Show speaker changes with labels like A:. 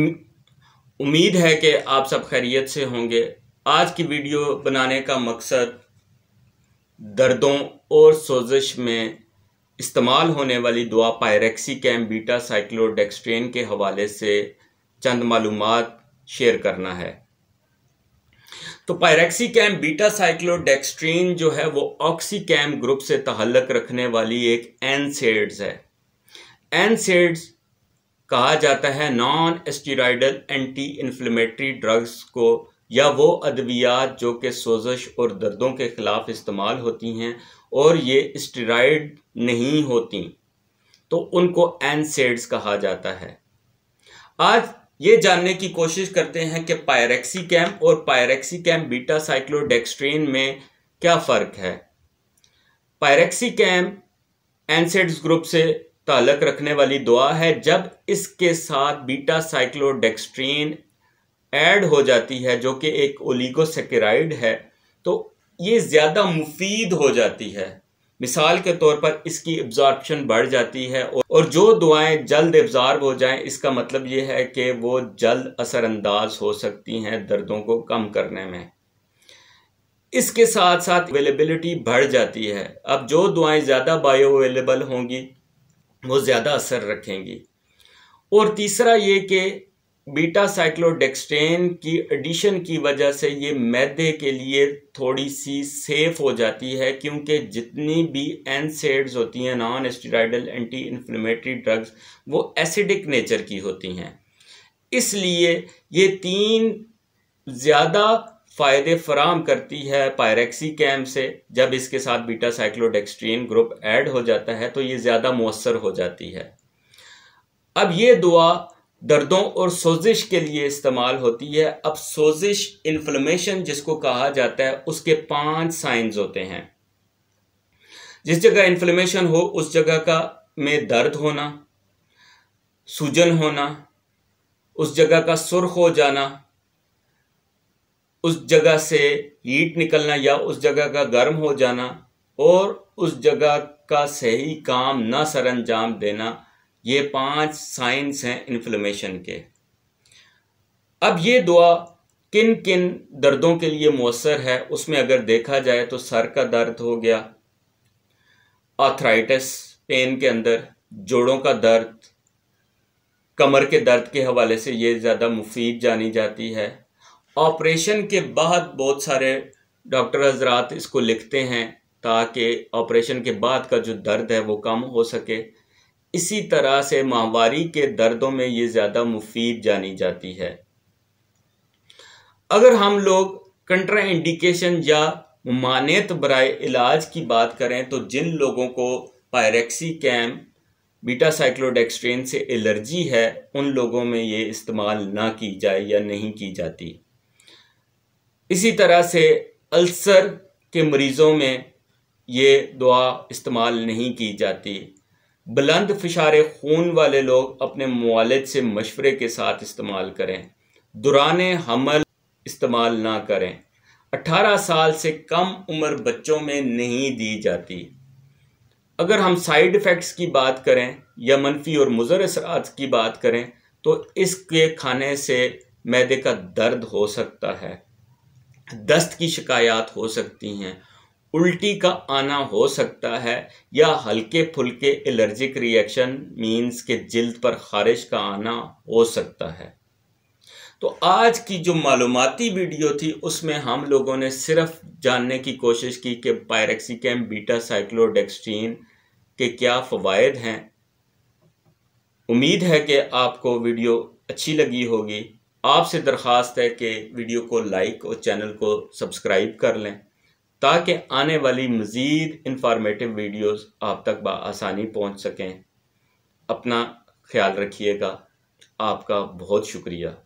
A: उम्मीद है कि आप सब खैरियत से होंगे आज की वीडियो बनाने का मकसद दर्दों और सोजिश में इस्तेमाल होने वाली दुआ पायरेक्सी कैम बीटा साइक्लोडेक्सट्रेन के हवाले से चंद मालूम शेयर करना है तो पायरेक्सी कैम बीटा साइक्लोडेक्सट्रीन जो है वो ऑक्सी कैम ग्रुप से तहलक रखने वाली एक एनसेड्स है एनसेड्स कहा जाता है non steroidal anti inflammatory drugs को या वो अद्वियात जो कि सोजश और दर्दों के ख़िलाफ़ इस्तेमाल होती हैं और ये स्टेराइड नहीं होती तो उनको एनसेड्स कहा जाता है आज ये जानने की कोशिश करते हैं कि पायरेक्सी कैम और पायरेक्सी कैम बीटा साइक्लोडेक्सट्रेन में क्या फ़र्क है पायरेक्सी कैम एनसेड्स ग्रुप से तालक रखने वाली दुआ है जब इसके साथ बीटा साइक्लोडेक्सट्रीन ऐड हो जाती है जो कि एक ओलीगोसेकेराइड है तो ये ज़्यादा मुफीद हो जाती है मिसाल के तौर पर इसकी एब्जॉर्बशन बढ़ जाती है और जो दुआएं जल्द एब्जॉर्ब हो जाएं इसका मतलब ये है कि वो जल्द असरअंदाज हो सकती हैं दर्दों को कम करने में इसके साथ साथ अवेलेबिलिटी बढ़ जाती है अब जो दुआएं ज़्यादा बायो अवेलेबल होंगी वो ज़्यादा असर रखेंगी और तीसरा ये कि बीटा साइक्लोडेक्सटेन की एडिशन की वजह से ये मैदे के लिए थोड़ी सी सेफ हो जाती है क्योंकि जितनी भी एनसेड्स होती हैं non steroidal anti inflammatory drugs वो एसिडिक नेचर की होती हैं इसलिए ये तीन ज़्यादा फ़ायदे फराम करती है पायरेक्सी कैम से जब इसके साथ बीटा साइक्लोडेक्सट्रीन ग्रुप ऐड हो जाता है तो ये ज़्यादा मौसर हो जाती है अब ये दुआ दर्दों और सोजिश के लिए इस्तेमाल होती है अब सोजिश इन्फ्लमेशन जिसको कहा जाता है उसके पांच साइंस होते हैं जिस जगह इन्फ्लमेशन हो उस जगह का में दर्द होना सूजन होना उस जगह का सुर्ख हो जाना उस जगह से हीट निकलना या उस जगह का गर्म हो जाना और उस जगह का सही काम ना सर अंजाम देना ये पांच साइंस हैं इन्फ्लेमेशन के अब ये दुआ किन किन दर्दों के लिए मौसर है उसमें अगर देखा जाए तो सर का दर्द हो गया आर्थराइटिस पेन के अंदर जोड़ों का दर्द कमर के दर्द के हवाले से ये ज़्यादा मुफीद जानी जाती है ऑपरेशन के बाद बहुत सारे डॉक्टर हजरात इसको लिखते हैं ताकि ऑपरेशन के बाद का जो दर्द है वो कम हो सके इसी तरह से माहवारी के दर्दों में ये ज़्यादा मुफीद जानी जाती है अगर हम लोग कंट्रा इंडिकेशन या मानियत बरए इलाज की बात करें तो जिन लोगों को पायरेक्सी कैम बीटा साइक्लोडेक्सट्रेन से एलर्जी है उन लोगों में ये इस्तेमाल ना की जाए या नहीं की जाती इसी तरह से अल्सर के मरीज़ों में ये दुआ इस्तेमाल नहीं की जाती बुलंद फिशार खून वाले लोग अपने मालद से मशवरे के साथ इस्तेमाल करें दुरान हमल इस्तेमाल ना करें 18 साल से कम उम्र बच्चों में नहीं दी जाती अगर हम साइड इफ़ेक्ट्स की बात करें या मनफी और मुजर असरात की बात करें तो इसके खाने से मैदे का दर्द हो सकता है दस्त की शिकायत हो सकती हैं उल्टी का आना हो सकता है या हल्के फुल्के एलर्जिक रिएक्शन मींस के जल्द पर खारिश का आना हो सकता है तो आज की जो मालूमती वीडियो थी उसमें हम लोगों ने सिर्फ जानने की कोशिश की कि पायरेक्सिकम बीटा साइक्लोडेक्सटीन के क्या फ़वाद हैं उम्मीद है कि आपको वीडियो अच्छी लगी होगी आपसे दरख्वास्त है कि वीडियो को लाइक और चैनल को सब्सक्राइब कर लें ताकि आने वाली मज़ीद इंफॉर्मेटिव वीडियोस आप तक बसानी पहुंच सकें अपना ख्याल रखिएगा आपका बहुत शुक्रिया